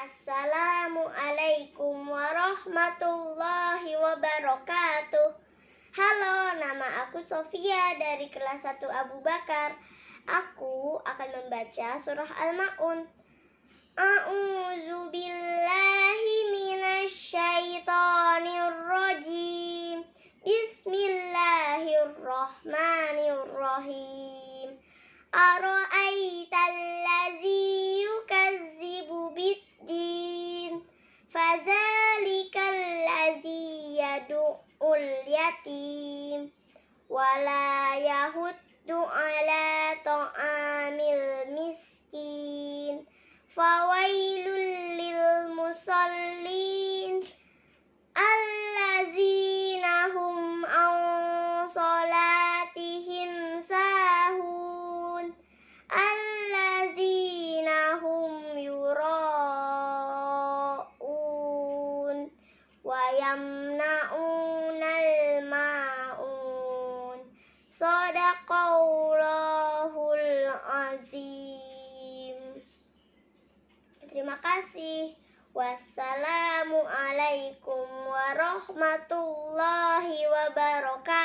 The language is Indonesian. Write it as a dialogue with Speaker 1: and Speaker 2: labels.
Speaker 1: Assalamualaikum warahmatullahi wabarakatuh. Halo, nama aku Sofia dari kelas 1 Abu Bakar. Aku akan membaca surah Al-Maun. A'udzu billahi minasyaitonir rajim. Bismillahirrahmanirrahim. Ara'aital yadu'ul yatim la yahuddu ala ta'amil miskin fawailul lil musalli ويمنعون الماعون صدق الله Terima kasih. Wassalamualaikum warahmatullahi wabarakatuh.